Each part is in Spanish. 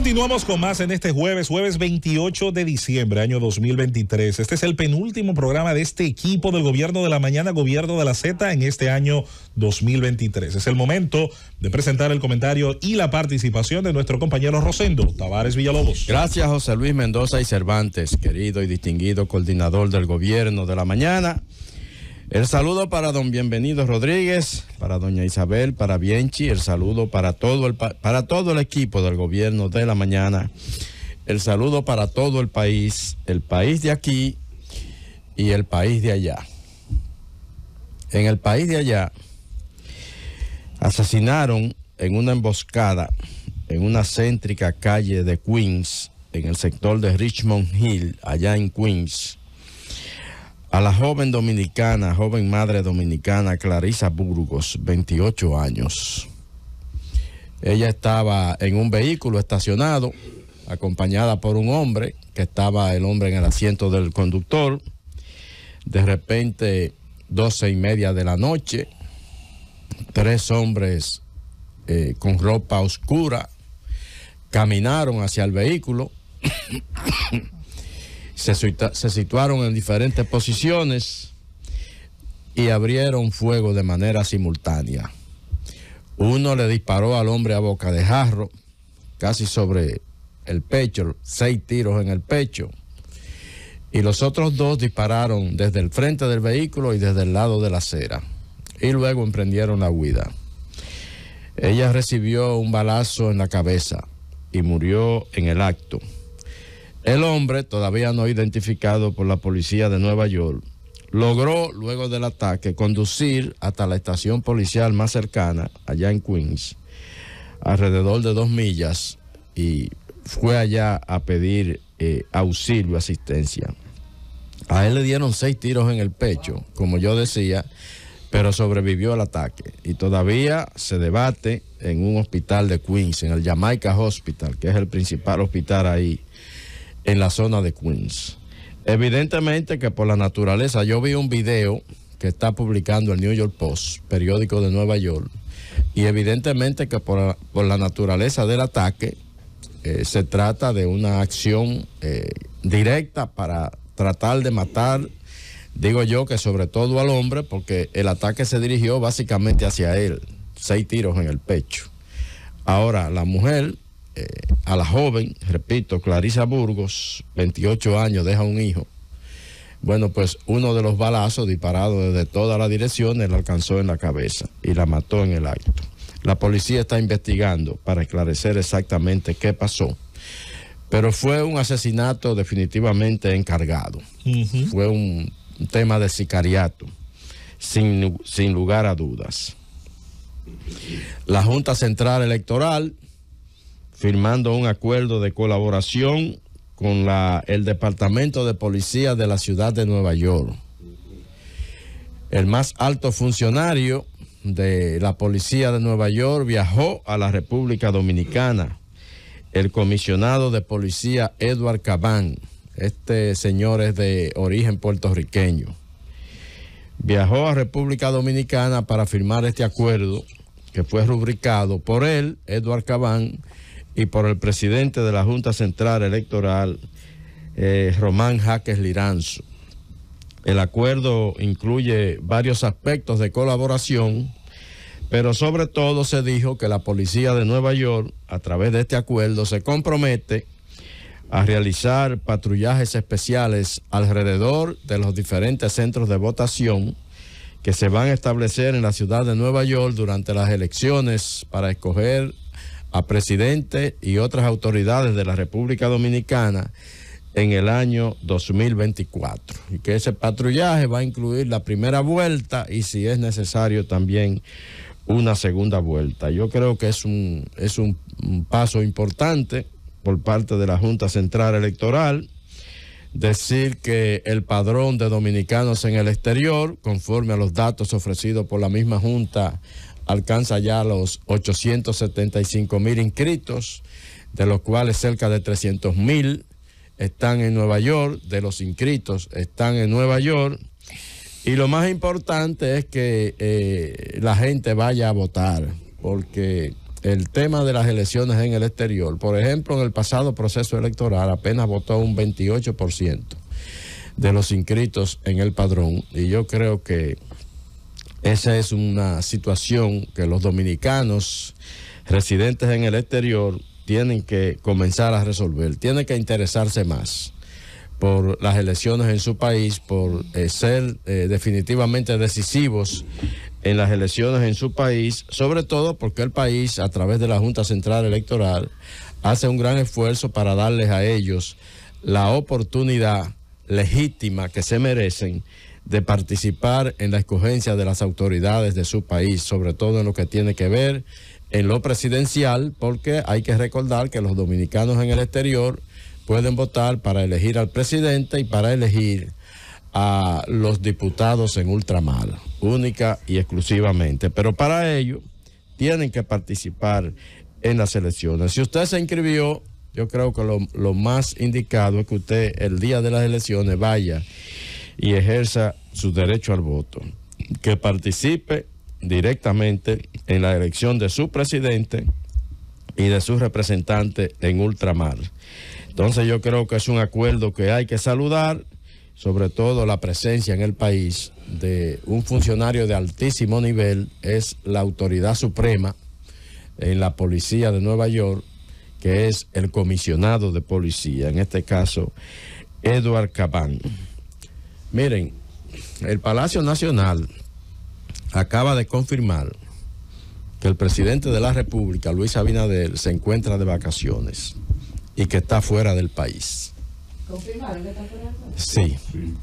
Continuamos con más en este jueves, jueves 28 de diciembre, año 2023. Este es el penúltimo programa de este equipo del Gobierno de la Mañana, Gobierno de la Z, en este año 2023. Es el momento de presentar el comentario y la participación de nuestro compañero Rosendo Tavares Villalobos. Gracias, José Luis Mendoza y Cervantes, querido y distinguido coordinador del Gobierno de la Mañana. El saludo para don Bienvenido Rodríguez, para doña Isabel, para Bienchi, el saludo para todo el, para todo el equipo del gobierno de la mañana, el saludo para todo el país, el país de aquí y el país de allá. En el país de allá asesinaron en una emboscada en una céntrica calle de Queens, en el sector de Richmond Hill, allá en Queens a la joven dominicana, joven madre dominicana Clarisa Burgos, 28 años. Ella estaba en un vehículo estacionado, acompañada por un hombre, que estaba el hombre en el asiento del conductor. De repente, doce y media de la noche, tres hombres eh, con ropa oscura caminaron hacia el vehículo. se, situaron en diferentes posiciones y abrieron fuego de manera simultánea. Uno le disparó al hombre a boca de jarro, casi sobre el pecho, seis tiros en el pecho. Y los otros dos dispararon desde el frente del vehículo y desde el lado de la acera. Y luego emprendieron la huida. Ella recibió un balazo en la cabeza y murió en el acto. El hombre, todavía no identificado por la policía de Nueva York, logró, luego del ataque, conducir hasta la estación policial más cercana, allá en Queens, alrededor de dos millas, y fue allá a pedir eh, auxilio, asistencia. A él le dieron seis tiros en el pecho, como yo decía, pero sobrevivió al ataque y todavía se debate en un hospital de Queens, en el Jamaica Hospital, que es el principal hospital ahí en la zona de Queens. Evidentemente que por la naturaleza, yo vi un video que está publicando el New York Post, periódico de Nueva York, y evidentemente que por, la naturaleza del ataque eh, se trata de una acción eh, directa para tratar de matar, digo yo que sobre todo al hombre, porque el ataque se dirigió básicamente hacia él, seis tiros en el pecho. Ahora, la mujer eh, a la joven, repito, Clarisa Burgos, 28 años, deja un hijo. Bueno, pues uno de los balazos disparados desde todas las direcciones la alcanzó en la cabeza y la mató en el acto. La policía está investigando para esclarecer exactamente qué pasó. Pero fue un asesinato definitivamente encargado. Fue un, tema de sicariato, sin, sin lugar a dudas. La Junta Central Electoral firmando un acuerdo de colaboración con el Departamento de Policía de la Ciudad de Nueva York. El más alto funcionario de la Policía de Nueva York viajó a la República Dominicana. El comisionado de policía Edward Cabán, este señor es de origen puertorriqueño, viajó a República Dominicana para firmar este acuerdo que fue rubricado por él, Edward Cabán, y por el presidente de la Junta Central Electoral, eh, Román Jaques Liranzo. El acuerdo incluye varios aspectos de colaboración, pero sobre todo se dijo que la Policía de Nueva York, a través de este acuerdo, se compromete a realizar patrullajes especiales alrededor de los diferentes centros de votación que se van a establecer en la ciudad de Nueva York durante las elecciones para escoger a presidente y otras autoridades de la República Dominicana en el año 2024 y que ese patrullaje va a incluir la primera vuelta y si es necesario también una segunda vuelta. Yo creo que es un, es paso importante por parte de la Junta Central Electoral decir que el padrón de dominicanos en el exterior, conforme a los datos ofrecidos por la misma Junta alcanza ya los 875 mil inscritos, de los cuales cerca de 300 mil están en Nueva York, de los inscritos están en Nueva York. Y lo más importante es que eh, la gente vaya a votar, porque el tema de las elecciones en el exterior, por ejemplo, en el pasado proceso electoral apenas votó un 28% de los inscritos en el padrón, y yo creo que esa es una situación que los dominicanos residentes en el exterior tienen que comenzar a resolver, tienen que interesarse más por las elecciones en su país, por eh, ser eh, definitivamente decisivos en las elecciones en su país, sobre todo porque el país, a través de la Junta Central Electoral, hace un gran esfuerzo para darles a ellos la oportunidad legítima que se merecen de participar en la escogencia de las autoridades de su país, sobre todo en lo que tiene que ver en lo presidencial, porque hay que recordar que los dominicanos en el exterior pueden votar para elegir al presidente y para elegir a los diputados en ultramar, única y exclusivamente. Pero para ello tienen que participar en las elecciones. Si usted se inscribió, yo creo que lo, lo más indicado es que usted el día de las elecciones vaya y ejerza su derecho al voto, que participe directamente en la elección de su presidente y de su representante en ultramar. Entonces yo creo que es un acuerdo que hay que saludar, sobre todo la presencia en el país de un funcionario de altísimo nivel, es la autoridad suprema en la policía de Nueva York, que es el comisionado de policía, en este caso, Edward Cabán. Miren, el Palacio Nacional acaba de confirmar que el presidente de la República, Luis Abinader, se encuentra de vacaciones y que está fuera del país. ¿Confirmaron que está fuera del país? Sí.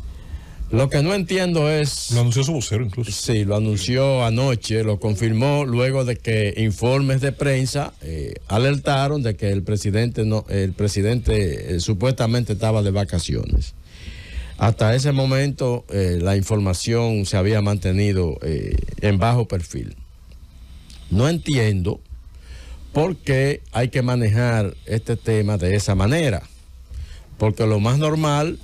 Lo que no entiendo es... Lo anunció su vocero incluso. Sí, lo anunció anoche, lo confirmó luego de que informes de prensa eh, alertaron de que el presidente, no, el presidente eh, supuestamente estaba de vacaciones. Hasta ese momento eh, la información se había mantenido eh, en bajo perfil. No entiendo por qué hay que manejar este tema de esa manera, porque lo más normal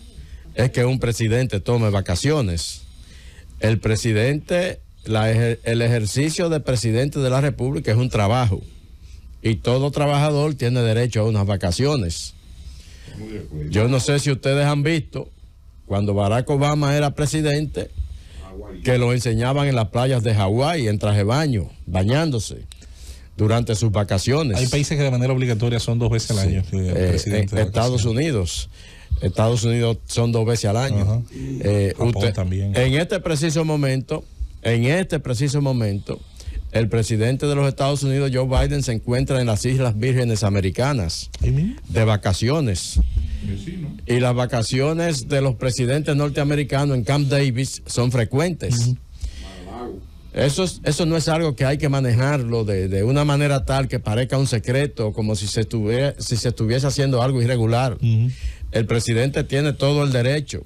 es que un presidente tome vacaciones. El presidente, el ejercicio de presidente de la República es un trabajo y todo trabajador tiene derecho a unas vacaciones. Yo no sé si ustedes han visto cuando Barack Obama era presidente, que lo enseñaban en las playas de Hawái, en traje baño, bañándose durante sus vacaciones. Hay países que de manera obligatoria son dos veces al año. Eh, eh, eh, presidente. Estados Unidos. Estados Unidos son dos veces al año. usted, también. En este preciso momento, en este preciso momento, el presidente de los Estados Unidos, Joe Biden, se encuentra en las Islas Vírgenes Americanas de vacaciones. Pues y las vacaciones de los presidentes norteamericanos en Camp Davis son frecuentes. Eso, es, eso no es algo que hay que manejarlo de, una manera tal que parezca un secreto, como si se, si se estuviese haciendo algo irregular. El presidente tiene todo el derecho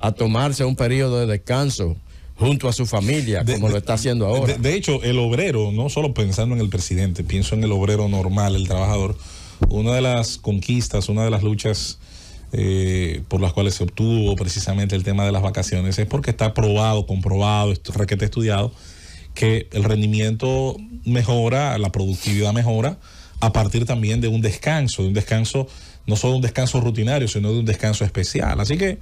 a tomarse un periodo de descanso junto a su familia, como lo está haciendo ahora. de, hecho, el obrero, no solo pensando en el presidente, pienso en el obrero normal, el trabajador una de las conquistas, una de las luchas eh, por las cuales se obtuvo precisamente el tema de las vacaciones es porque está probado, comprobado, requete estudiado, que el rendimiento mejora, la productividad mejora a partir también de un descanso, de un descanso, no solo un descanso rutinario, sino de un descanso especial. Así que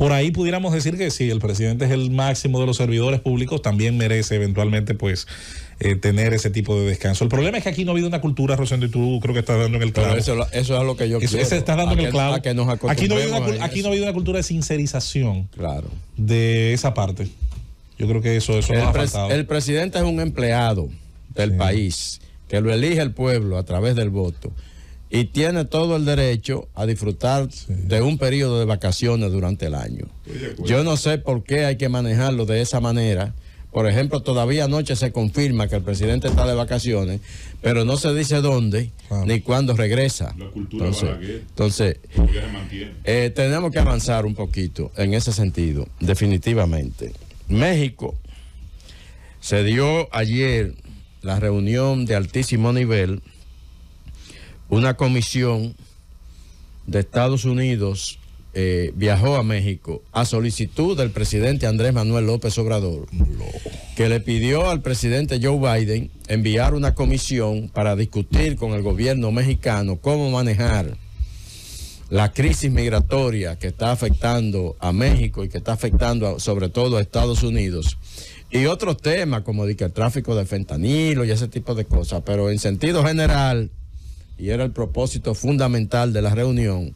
por ahí pudiéramos decir que sí, el presidente es el máximo de los servidores públicos, también merece eventualmente pues eh, tener ese tipo de descanso. El problema es que aquí no ha habido una cultura, Rosendo, y tú creo que estás dando en el clavo. Eso, es lo que yo quiero. estás dando el Que nos aquí, no ha aquí no ha habido una cultura de sincerización claro. de esa parte. Yo creo que eso, es. el, ha el presidente es un empleado del país que lo elige el pueblo a través del voto y tiene todo el derecho a disfrutar de un periodo de vacaciones durante el año. Yo no sé por qué hay que manejarlo de esa manera. Por ejemplo, todavía anoche se confirma que el presidente está de vacaciones, pero no se dice dónde ni cuándo regresa. entonces, entonces eh, tenemos que avanzar un poquito en ese sentido, definitivamente. México se dio ayer la reunión de altísimo nivel una comisión de Estados Unidos eh, viajó a México a solicitud del presidente Andrés Manuel López Obrador, que le pidió al presidente Joe Biden enviar una comisión para discutir con el gobierno mexicano cómo manejar la crisis migratoria que está afectando a México y que está afectando sobre todo a Estados Unidos. Y otros temas como el tráfico de fentanilo y ese tipo de cosas, pero en sentido general, y era el propósito fundamental de la reunión,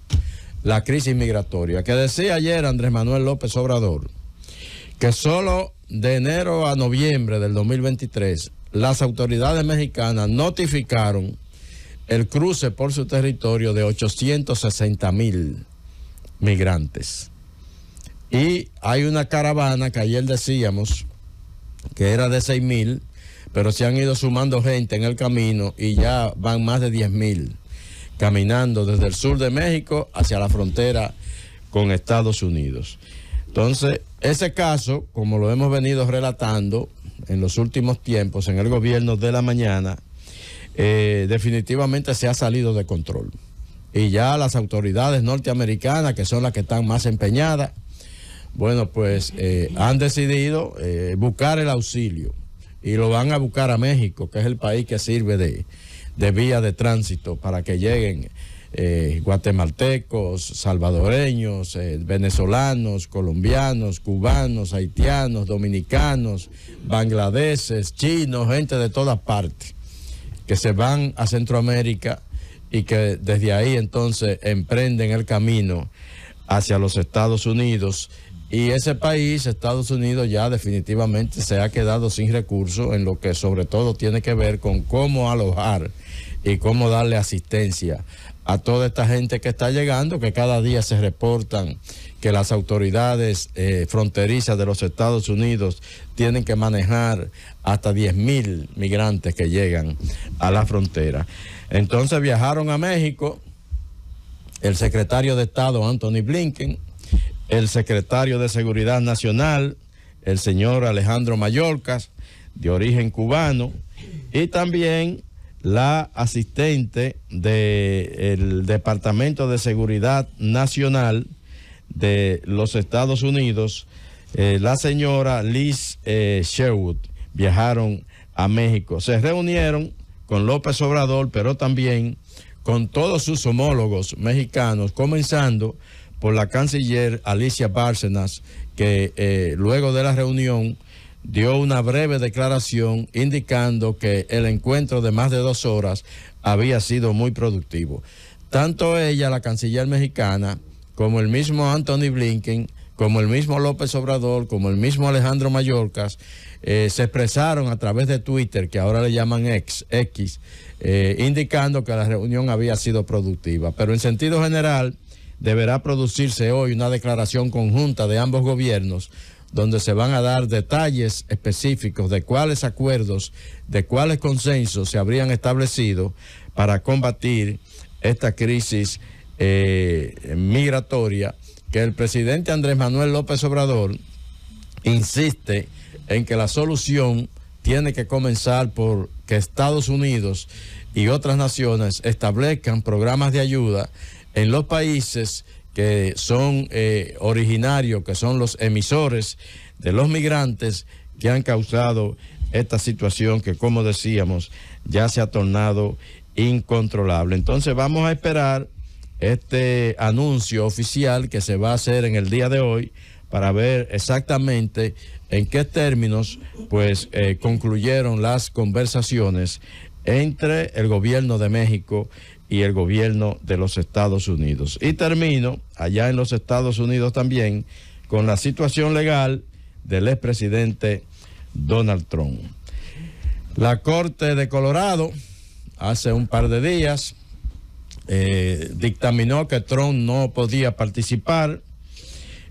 la crisis migratoria, que decía ayer Andrés Manuel López Obrador, que solo de enero a noviembre del 2023 las autoridades mexicanas notificaron el cruce por su territorio de 860 mil migrantes. Y hay una caravana que ayer decíamos que era de 6 mil pero se han ido sumando gente en el camino y ya van más de 10.000 caminando desde el sur de México hacia la frontera con Estados Unidos. Entonces, ese caso, como lo hemos venido relatando en los últimos tiempos en el gobierno de la mañana, eh, definitivamente se ha salido de control. Y ya las autoridades norteamericanas, que son las que están más empeñadas, bueno, pues eh, han decidido eh, buscar el auxilio y lo van a buscar a México, que es el país que sirve de, vía de tránsito para que lleguen eh, guatemaltecos, salvadoreños, eh, venezolanos, colombianos, cubanos, haitianos, dominicanos, bangladeses, chinos, gente de todas partes, que se van a Centroamérica y que desde ahí entonces emprenden el camino hacia los Estados Unidos y ese país, Estados Unidos, ya definitivamente se ha quedado sin recursos en lo que sobre todo tiene que ver con cómo alojar y cómo darle asistencia a toda esta gente que está llegando, que cada día se reportan que las autoridades eh, fronterizas de los Estados Unidos tienen que manejar hasta 10.000 mil migrantes que llegan a la frontera. Entonces viajaron a México el secretario de Estado, Anthony Blinken, el secretario de Seguridad Nacional, el señor Alejandro Mayorcas, de origen cubano, y también la asistente del Departamento de Seguridad Nacional de los Estados Unidos, eh, la señora Liz eh, Sherwood, viajaron a México. Se reunieron con López Obrador, pero también con todos sus homólogos mexicanos, comenzando por la canciller Alicia Bárcenas, que eh, luego de la reunión dio una breve declaración indicando que el encuentro de más de dos horas había sido muy productivo. Tanto ella, la canciller mexicana, como el mismo Anthony Blinken, como el mismo López Obrador, como el mismo Alejandro Mayorkas, eh, se expresaron a través de Twitter, que ahora le llaman ex, X, eh, indicando que la reunión había sido productiva. Pero en sentido general, deberá producirse hoy una declaración conjunta de ambos gobiernos donde se van a dar detalles específicos de cuáles acuerdos, de cuáles consensos se habrían establecido para combatir esta crisis eh, migratoria que el presidente Andrés Manuel López Obrador insiste en que la solución tiene que comenzar por que Estados Unidos y otras naciones establezcan programas de ayuda en los países que son eh, originarios, que son los emisores de los migrantes que han causado esta situación que, como decíamos, ya se ha tornado incontrolable. Entonces vamos a esperar este anuncio oficial que se va a hacer en el día de hoy para ver exactamente en qué términos pues eh, concluyeron las conversaciones entre el gobierno de México y el gobierno de los Estados Unidos. Y termino allá en los Estados Unidos también con la situación legal del expresidente Donald Trump. La Corte de Colorado hace un par de días eh, dictaminó que Trump no podía participar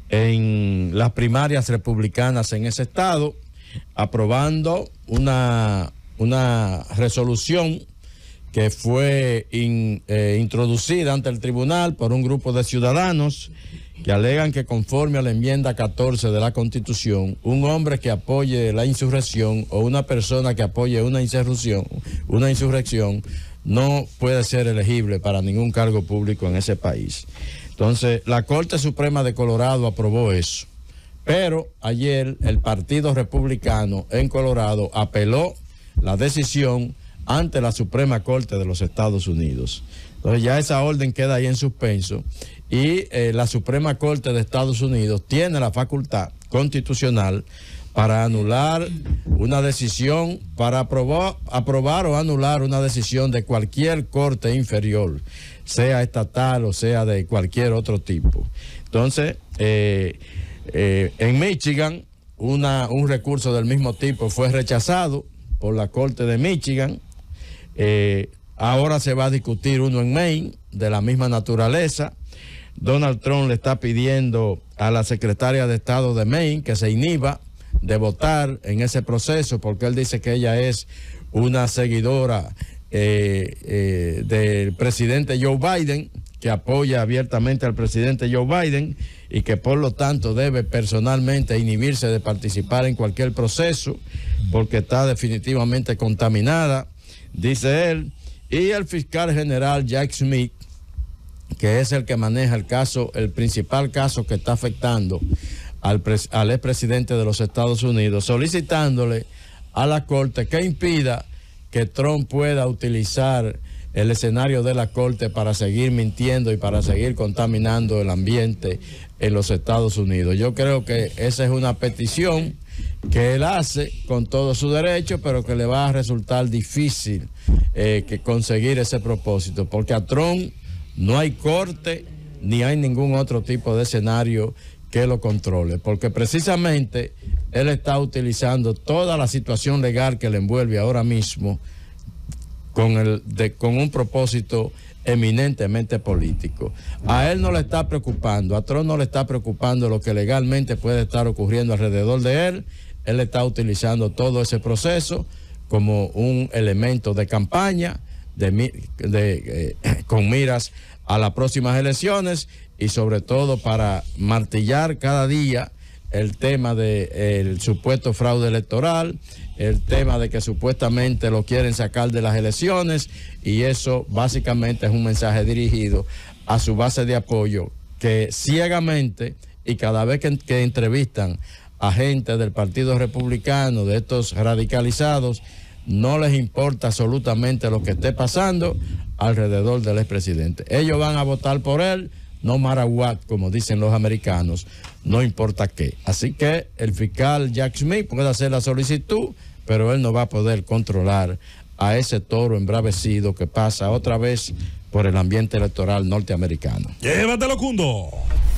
en las primarias republicanas en ese estado, aprobando una, una resolución que fue eh, introducida ante el tribunal por un grupo de ciudadanos que alegan que conforme a la enmienda 14 de la Constitución, un hombre que apoye la insurrección o una persona que apoye una insurrección, una insurrección no puede ser elegible para ningún cargo público en ese país. Entonces, la Corte Suprema de Colorado aprobó eso. Pero ayer el Partido Republicano en Colorado apeló la decisión ante la Suprema Corte de los Estados Unidos. Entonces ya esa orden queda ahí en suspenso y eh, la Suprema Corte de Estados Unidos tiene la facultad constitucional para anular una decisión, para aprobar, o anular una decisión de cualquier corte inferior, sea estatal o sea de cualquier otro tipo. Entonces, eh, eh, en Michigan, una, un recurso del mismo tipo fue rechazado por la Corte de Michigan eh, ahora se va a discutir uno en Maine de la misma naturaleza. Donald Trump le está pidiendo a la secretaria de Estado de Maine que se inhiba de votar en ese proceso porque él dice que ella es una seguidora eh, eh, del presidente Joe Biden, que apoya abiertamente al presidente Joe Biden y que por lo tanto debe personalmente inhibirse de participar en cualquier proceso porque está definitivamente contaminada dice él, y el fiscal general Jack Smith, que es el que maneja el caso, el principal caso que está afectando al, al expresidente de los Estados Unidos, solicitándole a la Corte que impida que Trump pueda utilizar el escenario de la Corte para seguir mintiendo y para seguir contaminando el ambiente en los Estados Unidos. Yo creo que esa es una petición que él hace con todo su derecho, pero que le va a resultar difícil eh, que conseguir ese propósito, porque a Trump no hay corte ni hay ningún otro tipo de escenario que lo controle, porque precisamente él está utilizando toda la situación legal que le envuelve ahora mismo con, el, de, con un propósito eminentemente político. A él no le está preocupando, a Trump no le está preocupando lo que legalmente puede estar ocurriendo alrededor de él. Él está utilizando todo ese proceso como un elemento de campaña de, de, eh, con miras a las próximas elecciones y sobre todo para martillar cada día el tema del supuesto fraude electoral, el tema de que supuestamente lo quieren sacar de las elecciones y eso básicamente es un mensaje dirigido a su base de apoyo que ciegamente y cada vez que, que entrevistan a gente del Partido Republicano, de estos radicalizados, no les importa absolutamente lo que esté pasando alrededor del expresidente. Ellos van a votar por él no matter como dicen los americanos, no importa qué. Así que el fiscal Jack Smith puede hacer la solicitud, pero él no va a poder controlar a ese toro embravecido que pasa otra vez por el ambiente electoral norteamericano. Llévatelo, Cundo.